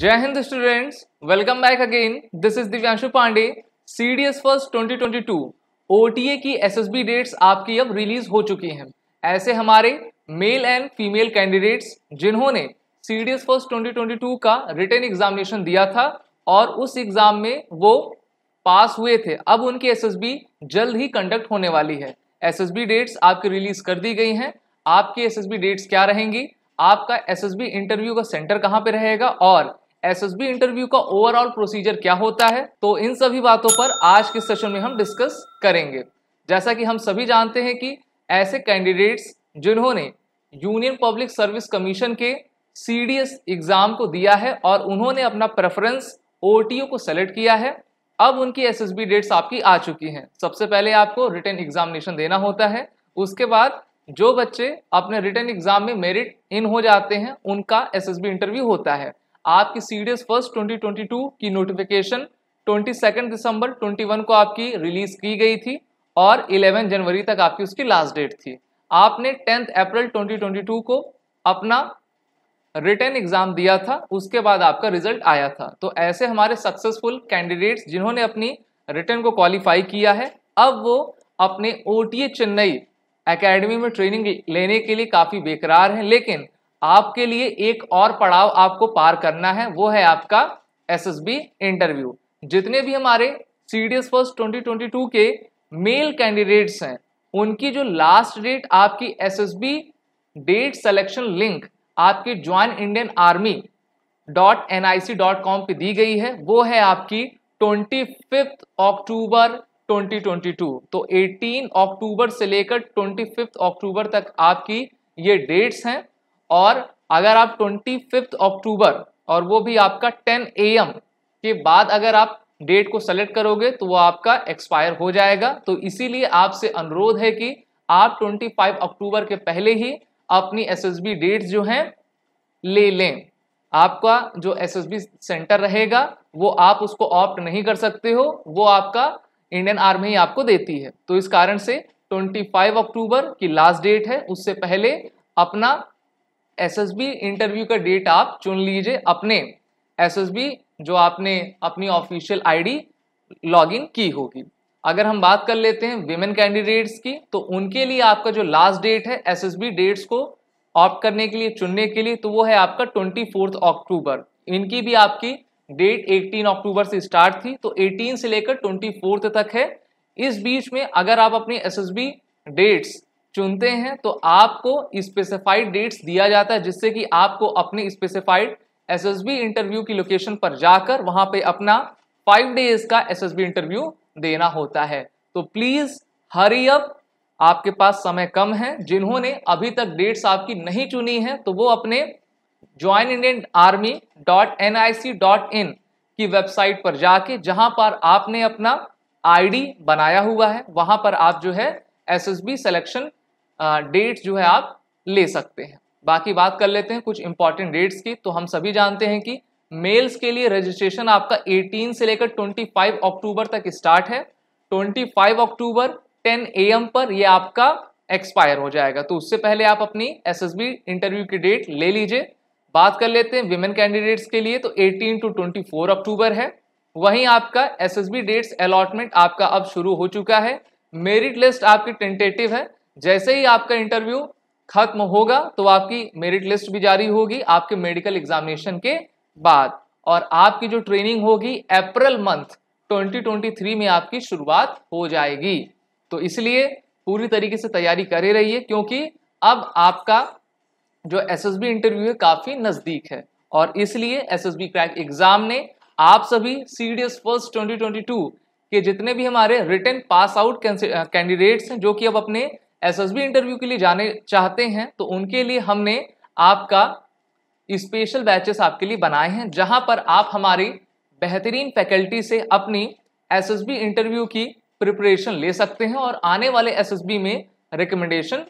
जय हिंद students welcome back again this is Divyanshu Pandey C D S first twenty twenty two O T A की S S B dates आपकी अब release हो चुकी हैं ऐसे हमारे मेल एंड फीमेल कैंडिडेट्स जिन्होंने C D S first twenty twenty two का रिटर्न एग्जामिनेशन दिया था और उस एग्जाम में वो पास हुए थे अब उनकी एस एस बी जल्द ही कंडक्ट होने वाली है एस एस बी डेट्स आपकी रिलीज कर दी गई हैं आपकी एस एस बी डेट्स क्या रहेंगी आपका एस एस बी इंटरव्यू का सेंटर कहाँ पे रहेगा और एसएसबी इंटरव्यू का ओवरऑल प्रोसीजर क्या होता है तो इन सभी बातों पर आज के सेशन में हम डिस्कस करेंगे जैसा कि हम सभी जानते हैं कि ऐसे कैंडिडेट्स जिन्होंने यूनियन पब्लिक सर्विस कमीशन के सी एग्ज़ाम को दिया है और उन्होंने अपना प्रेफरेंस ओ को सेलेक्ट किया है अब उनकी एस डेट्स आपकी आ चुकी हैं सबसे पहले आपको रिटर्न एग्जामिनेशन देना होता है उसके बाद जो बच्चे अपने रिटर्न एग्जाम में मेरिट इन हो जाते हैं उनका एस इंटरव्यू होता है आपकी C D S first twenty twenty two की नोटिफिकेशन ट्वेंटी सेकेंड दिसंबर ट्वेंटी वन को आपकी रिलीज की गई थी और इलेवन जनवरी तक आपकी उसकी लास्ट डेट थी आपने tenth April twenty twenty two को अपना रिटर्न एग्जाम दिया था उसके बाद आपका रिजल्ट आया था तो ऐसे हमारे सक्सेसफुल कैंडिडेट्स जिन्होंने अपनी रिटर्न को क्वालिफाई किया है अब वो अपने ओ चेन्नई एकेडमी में ट्रेनिंग लेने के लिए काफ़ी बेकरार हैं लेकिन आपके लिए एक और पड़ाव आपको पार करना है वो है आपका एसएसबी इंटरव्यू जितने भी हमारे C D S first twenty twenty two के मेल कैंडिडेट्स हैं उनकी जो लास्ट डेट आपकी एसएसबी डेट सिलेक्शन लिंक आपकी join Indian army dot N I C dot com पर दी गई है वो है आपकी ट्वेंटी फिफ्थ अक्टूबर 2022 तो 18 अक्टूबर से लेकर 25 अक्टूबर तक आपकी ये डेट्स हैं और अगर आप ट्वेंटी फिफ्थ अक्टूबर और वो भी आपका टेन ए के बाद अगर आप डेट को सेलेक्ट करोगे तो वो आपका एक्सपायर हो जाएगा तो इसीलिए आपसे अनुरोध है कि आप 25 अक्टूबर के पहले ही अपनी एसएसबी डेट्स जो हैं ले लें आपका जो एसएसबी सेंटर रहेगा वो आप उसको ऑप्ट नहीं कर सकते हो वो आपका इंडियन आर्मी ही आपको देती है तो इस कारण से 25 अक्टूबर की लास्ट डेट है उससे पहले अपना एसएसबी इंटरव्यू का डेट आप चुन लीजिए अपने एसएसबी जो आपने अपनी ऑफिशियल आईडी लॉगिन की होगी अगर हम बात कर लेते हैं विमेन कैंडिडेट्स की तो उनके लिए आपका जो लास्ट डेट है एसएसबी डेट्स को ऑप्ट करने के लिए चुनने के लिए तो वो है आपका ट्वेंटी फोर्थ अक्टूबर इनकी भी आपकी डेट 18 अक्टूबर से स्टार्ट थी तो 18 से लेकर ट्वेंटी फोर्थ तक है इस बीच में अगर आप अपनी एसएसबी डेट्स चुनते हैं तो आपको स्पेसिफाइड डेट्स दिया जाता है जिससे कि आपको अपने स्पेसिफाइड एसएसबी इंटरव्यू की लोकेशन पर जाकर वहां पे अपना फाइव डेज का एसएसबी इंटरव्यू देना होता है तो प्लीज हरी अप आपके पास समय कम है जिन्होंने अभी तक डेट्स आपकी नहीं चुनी है तो वो अपने join Indian army dot N I C dot in की वेबसाइट पर जाके जहां पर आपने अपना आईडी बनाया हुआ है वहां पर आप जो है एसएसबी सिलेक्शन डेट्स जो है आप ले सकते हैं बाकी बात कर लेते हैं कुछ इंपॉर्टेंट डेट्स की तो हम सभी जानते हैं कि मेल्स के लिए रजिस्ट्रेशन आपका 18 से लेकर 25 अक्टूबर तक स्टार्ट है 25 अक्टूबर 10 एम पर यह आपका एक्सपायर हो जाएगा तो उससे पहले आप अपनी एसएसबी इंटरव्यू की डेट ले लीजिए बात कर लेते हैं विमेन कैंडिडेट्स के लिए तो 18 टू 24 अक्टूबर है वहीं आपका एसएसबी डेट्स अलॉटमेंट आपका अब शुरू हो चुका है मेरिट लिस्ट आपकी टेंटेटिव है जैसे ही आपका इंटरव्यू खत्म होगा तो आपकी मेरिट लिस्ट भी जारी होगी आपके मेडिकल एग्जामिनेशन के बाद और आपकी जो ट्रेनिंग होगी अप्रैल मंथ 2023 में आपकी शुरुआत हो जाएगी तो इसलिए पूरी तरीके से तैयारी करे रहिए क्योंकि अब आपका जो एसएसबी इंटरव्यू है काफी नजदीक है और इसलिए एसएसबी क्रैक एग्जाम ने आप सभी सीडीएस फर्स्ट 2022 के जितने भी हमारे रिटर्न पास आउट कैंडिडेट्स हैं जो कि अब अपने एसएसबी इंटरव्यू के लिए जाने चाहते हैं तो उनके लिए हमने आपका स्पेशल बैचेस आपके लिए बनाए हैं जहां पर आप हमारी बेहतरीन फैकल्टी से अपनी एसएसबी इंटरव्यू की प्रिपरेशन ले सकते हैं और आने वाले एसएसबी में रिकमेंडेशन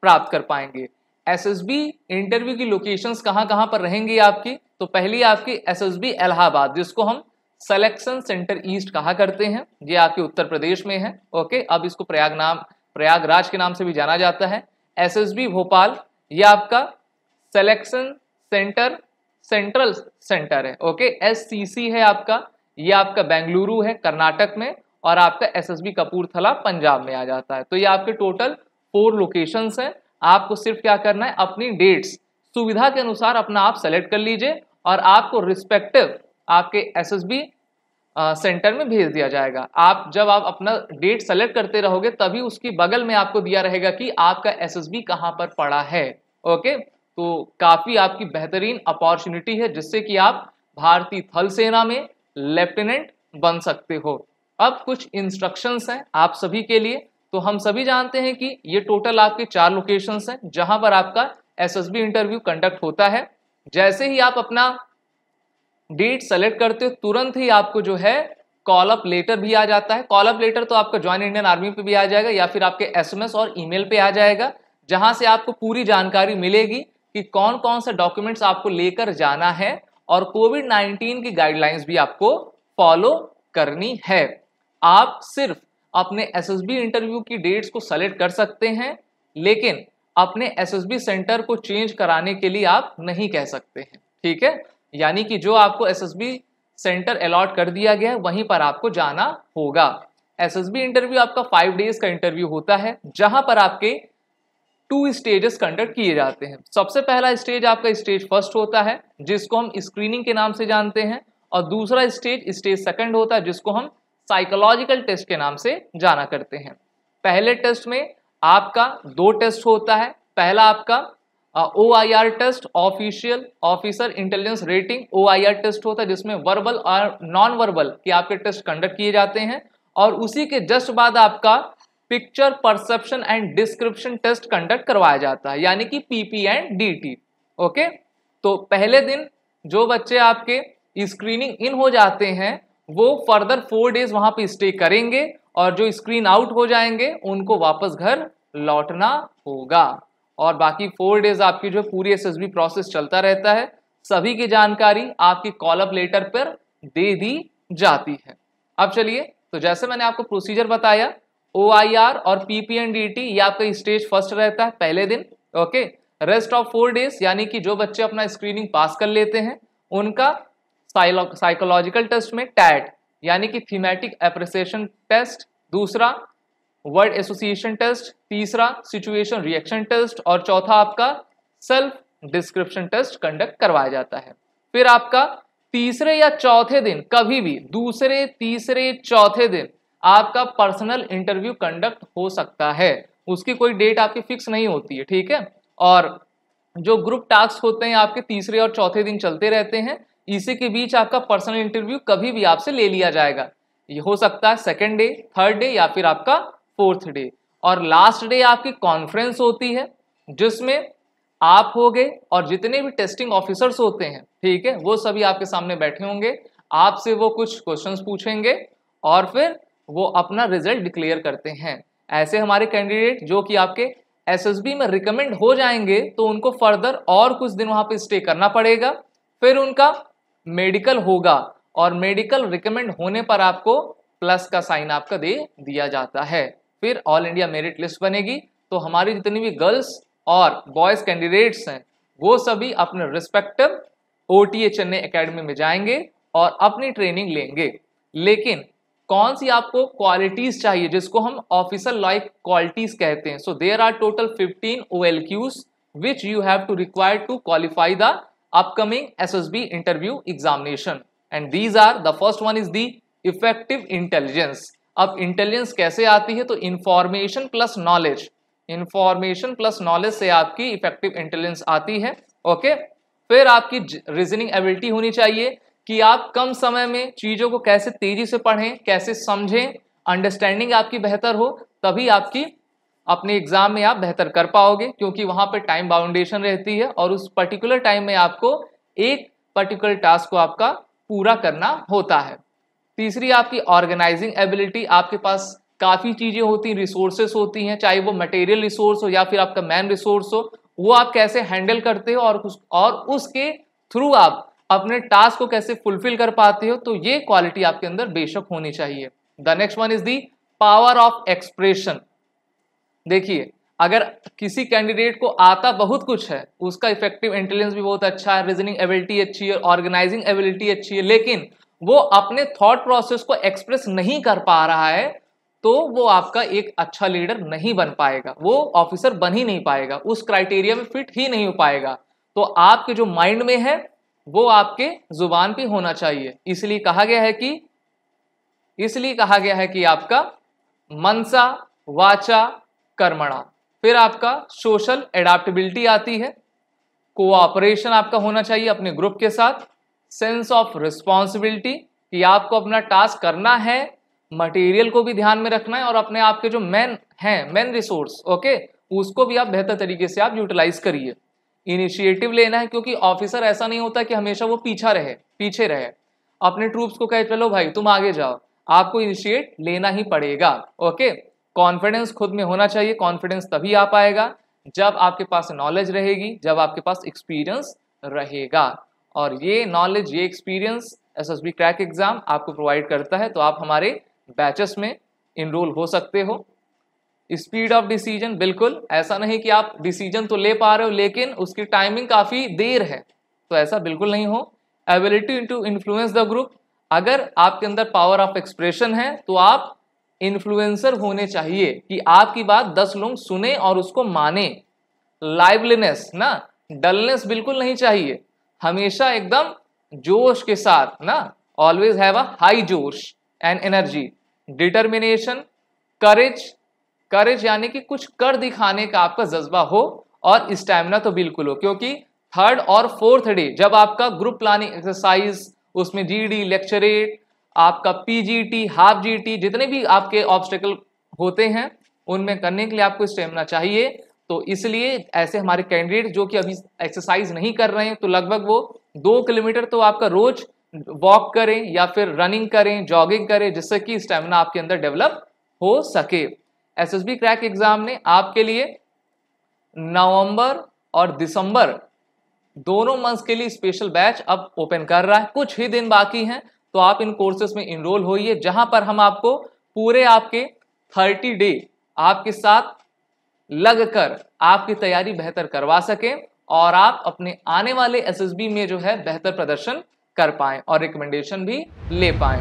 प्राप्त कर पाएंगे एसएसबी इंटरव्यू की लोकेशंस कहां कहां पर रहेंगी आपकी तो पहली आपकी एसएसबी इलाहाबाद जिसको हम सेलेक्शन सेंटर ईस्ट कहा करते हैं ये आपके उत्तर प्रदेश में है ओके अब इसको प्रयाग नाम प्रयागराज के नाम से भी जाना जाता है एसएसबी भोपाल ये आपका सेलेक्शन सेंटर सेंट्रल सेंटर है ओके एससीसी है आपका ये आपका बेंगलुरु है कर्नाटक में और आपका एसएसबी कपूरथला पंजाब में आ जाता है तो ये आपके टोटल फोर लोकेशंस हैं आपको सिर्फ क्या करना है अपनी डेट्स सुविधा के अनुसार अपना आप सेलेक्ट कर लीजिए और आपको रिस्पेक्टिव आपके बी सेंटर में भेज दिया जाएगा आप जब आप अपना डेट सेलेक्ट करते रहोगे तभी उसकी बगल में आपको दिया रहेगा कि आपका एस एस बी कहाँ पर पड़ा है ओके तो काफ़ी आपकी बेहतरीन अपॉर्चुनिटी है जिससे कि आप भारतीय थल सेना में लेफ्टिनेंट बन सकते हो अब कुछ इंस्ट्रक्शंस हैं आप सभी के लिए तो हम सभी जानते हैं कि ये टोटल आपके चार लोकेशंस हैं जहां पर आपका एसएसबी इंटरव्यू कंडक्ट होता है जैसे ही आप अपना डेट सेलेक्ट करते हो तुरंत ही आपको जो है कॉल अप लेटर भी आ जाता है कॉल अप लेटर तो आपका ज्वाइन इंडियन आर्मी पे भी आ जाएगा या फिर आपके एसएमएस और ईमेल पे आ जाएगा जहां से आपको पूरी जानकारी मिलेगी कि कौन कौन से डॉक्यूमेंट्स आपको लेकर जाना है और कोविड नाइन्टीन की गाइडलाइंस भी आपको फॉलो करनी है आप सिर्फ अपने एस इंटरव्यू की डेट्स को सेलेक्ट कर सकते हैं लेकिन अपने एस सेंटर को चेंज कराने के लिए आप नहीं कह सकते हैं ठीक है यानी कि जो आपको एसएसबी सेंटर अलॉट कर दिया गया है वहीं पर आपको जाना होगा एसएसबी इंटरव्यू आपका फाइव डेज का इंटरव्यू होता है जहां पर आपके टू स्टेजेस कंडक्ट किए जाते हैं सबसे पहला स्टेज आपका स्टेज फर्स्ट होता है जिसको हम स्क्रीनिंग के नाम से जानते हैं और दूसरा स्टेज स्टेज सेकंड होता है जिसको हम साइकोलॉजिकल टेस्ट के नाम से जाना करते हैं पहले टेस्ट में आपका दो टेस्ट होता है पहला आपका O I R test official officer intelligence rating O I R test होता है जिसमें वर्बल और नॉन वर्बल के आपके टेस्ट कंडक्ट किए जाते हैं और उसी के जस्ट बाद आपका picture perception and description test conduct करवाया जाता है यानी कि पीपी एंड डीटी ओके तो पहले दिन जो बच्चे आपके स्क्रीनिंग इन हो जाते हैं वो फर्दर फोर डेज वहां पे स्टे करेंगे और जो स्क्रीन आउट हो जाएंगे उनको वापस घर लौटना होगा और बाकी फोर डेज आपकी जो पूरी एस प्रोसेस चलता रहता है सभी की जानकारी आपकी कॉलअप लेटर पर दे दी जाती है अब चलिए तो जैसे मैंने आपको प्रोसीजर बताया ओ और पीपीएनडीटी ये आपका स्टेज फर्स्ट रहता है पहले दिन okay rest of four days यानी कि जो बच्चे अपना स्क्रीनिंग पास कर लेते हैं उनका साइकोलॉजिकल टेस्ट में टैट यानी कि थीमेटिक अप्रिसिएशन टेस्ट दूसरा वर्ड एसोसिएशन टेस्ट तीसरा सिचुएशन रिएक्शन टेस्ट और चौथा आपका सेल्फ डिस्क्रिप्शन टेस्ट कंडक्ट करवाया जाता है फिर आपका तीसरे या चौथे दिन कभी भी दूसरे तीसरे चौथे दिन आपका पर्सनल इंटरव्यू कंडक्ट हो सकता है उसकी कोई डेट आपकी फिक्स नहीं होती है ठीक है और जो ग्रुप टास्क होते हैं आपके तीसरे और चौथे दिन चलते रहते हैं इसी के बीच आपका पर्सनल इंटरव्यू कभी भी आपसे ले लिया जाएगा ये हो सकता है सेकेंड डे थर्ड डे या फिर आपका फोर्थ डे और लास्ट डे आपकी कॉन्फ्रेंस होती है जिसमें आप हो गए और जितने भी टेस्टिंग ऑफिसर्स होते हैं ठीक है वो सभी आपके सामने बैठे होंगे आपसे वो कुछ क्वेश्चंस पूछेंगे और फिर वो अपना रिजल्ट डिक्लेयर करते हैं ऐसे हमारे कैंडिडेट जो कि आपके एसएसबी में रिकमेंड हो जाएंगे तो उनको फर्दर और कुछ दिन वहाँ पे स्टे करना पड़ेगा फिर उनका मेडिकल होगा और मेडिकल रिकमेंड होने पर आपको प्लस का साइन आपका दे दिया जाता है फिर ऑल इंडिया मेरिट लिस्ट बनेगी तो हमारी जितनी भी गर्ल्स और बॉयज कैंडिडेट्स हैं वो सभी अपने respective O T H academy में जाएंगे और अपनी ट्रेनिंग लेंगे लेकिन कौन सी आपको क्वालिटीज चाहिए जिसको हम ऑफिसर लाइक क्वालिटीज कहते हैं so there are total 15 O L Qs which you have to require to qualify the upcoming S S B interview examination and these are the first one is the effective intelligence अब intelligence कैसे आती है तो information plus knowledge information plus knowledge से आपकी effective intelligence आती है okay फिर आपकी रीजनिंग एबिलिटी होनी चाहिए कि आप कम समय में चीज़ों को कैसे तेजी से पढ़ें कैसे समझें अंडरस्टैंडिंग आपकी बेहतर हो तभी आपकी अपने एग्जाम में आप बेहतर कर पाओगे क्योंकि वहाँ पर टाइम बाउंडेशन रहती है और उस पर्टिकुलर टाइम में आपको एक पर्टिकुलर टास्क को आपका पूरा करना होता है तीसरी आपकी ऑर्गेनाइजिंग एबिलिटी आपके पास काफ़ी चीज़ें होती हैं रिसोर्सेस होती हैं चाहे वो मटेरियल रिसोर्स हो या फिर आपका मैन रिसोर्स हो वो आप कैसे हैंडल करते हो और उस और उसके थ्रू आप अपने टास्क को कैसे फुलफिल कर पाते हो तो ये क्वालिटी आपके अंदर बेशक होनी चाहिए the next one is the power of expression देखिए अगर किसी कैंडिडेट को आता बहुत कुछ है उसका इफेक्टिव इंटेलिजेंस भी बहुत अच्छा है रीजनिंग एबिलिटी अच्छी है ऑर्गेनाइजिंग एबिलिटी अच्छी है लेकिन वो अपने थॉट प्रोसेस को एक्सप्रेस नहीं कर पा रहा है तो वो आपका एक अच्छा लीडर नहीं बन पाएगा वो ऑफिसर बन ही नहीं पाएगा उस क्राइटेरिया में फिट ही नहीं हो पाएगा तो आपके जो माइंड में है वो आपके जुबान पे होना चाहिए इसलिए कहा गया है कि इसलिए कहा गया है कि आपका मनसा वाचा कर्मणा फिर आपका सोशल एडाप्टेबिलिटी आती है कोऑपरेशन आपका होना चाहिए अपने ग्रुप के साथ सेंस ऑफ रिस्पॉन्सिबिलिटी कि आपको अपना टास्क करना है मटेरियल को भी ध्यान में रखना है और अपने आपके जो मैन हैं मैन रिसोर्स ओके उसको भी आप बेहतर तरीके से आप यूटिलाइज करिए इनिशिएटिव लेना है क्योंकि ऑफिसर ऐसा नहीं होता कि हमेशा वो पीछा रहे पीछे रहे अपने ट्रूप्स को कहे चलो भाई तुम आगे जाओ आपको इनिशिएट लेना ही पड़ेगा ओके कॉन्फिडेंस खुद में होना चाहिए कॉन्फिडेंस तभी आ पाएगा जब आपके पास नॉलेज रहेगी जब आपके पास एक्सपीरियंस रहेगा और ये नॉलेज ये experience S S B crack exam आपको प्रोवाइड करता है तो आप हमारे बैचेस में इनरोल हो सकते हो स्पीड ऑफ डिसीजन बिल्कुल ऐसा नहीं कि आप डिसीजन तो ले पा रहे हो लेकिन उसकी टाइमिंग काफ़ी देर है तो ऐसा बिल्कुल नहीं हो ability to influence the group अगर आपके अंदर पावर ऑफ एक्सप्रेशन है तो आप इन्फ्लुएंसर होने चाहिए कि आपकी बात दस लोग सुने और उसको माने लाइवलीनेस ना डलनेस बिल्कुल नहीं चाहिए हमेशा एकदम जोश के साथ ना ऑलवेज हैव अ हाई जोश and energy determination courage courage यानी कि कुछ कर दिखाने का आपका जज्बा हो और स्टेमिना तो बिल्कुल हो क्योंकि थर्ड और फोर्थ डे जब आपका ग्रुप प्लानिंग एक्सरसाइज उसमें जीडी लेक्चरेट आपका पीजीटी हाफ जीटी जितने भी आपके ऑब्स्टेकल होते हैं उनमें करने के लिए आपको स्टेमिना चाहिए तो इसलिए ऐसे हमारे कैंडिडेट जो कि अभी एक्सरसाइज नहीं कर रहे हैं तो लगभग वो दो किलोमीटर तो आपका रोज वॉक करें या फिर रनिंग करें जॉगिंग करें जिससे कि स्टेमिना आपके अंदर डेवलप हो सके S S B crack exam ने आपके लिए नवंबर और दिसंबर दोनों मंथ्स के लिए स्पेशल बैच अब ओपन कर रहा है कुछ ही दिन बाकी हैं तो आप इन कोर्सेज में इनरोल होइए जहां पर हम आपको पूरे आपके थर्टी डे आपके साथ लगकर आपकी तैयारी बेहतर करवा सकें और आप अपने आने वाले एसएसबी में जो है बेहतर प्रदर्शन कर पाए और रिकमेंडेशन भी ले पाए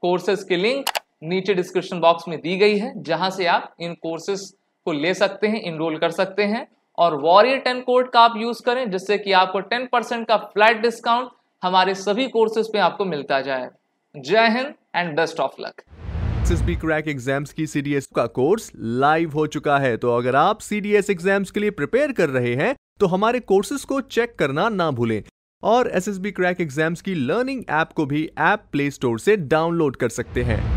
कोर्सेज की लिंक नीचे डिस्क्रिप्शन बॉक्स में दी गई है जहां से आप इन कोर्सेस को ले सकते हैं इनरोल कर सकते हैं और वॉरियर टेन कोड का आप यूज करें जिससे कि आपको टेन परसेंट का फ्लैट डिस्काउंट हमारे सभी कोर्सेज पे आपको मिलता जाए जय हिंद and best of luck SSB crack exams की सीडीएस का कोर्स लाइव हो चुका है तो अगर आप सीडीएस एग्जाम्स के लिए प्रिपेयर कर रहे हैं तो हमारे कोर्सेज को चेक करना ना भूलें और S S B crack exams की लर्निंग ऐप को भी ऐप प्ले स्टोर से डाउनलोड कर सकते हैं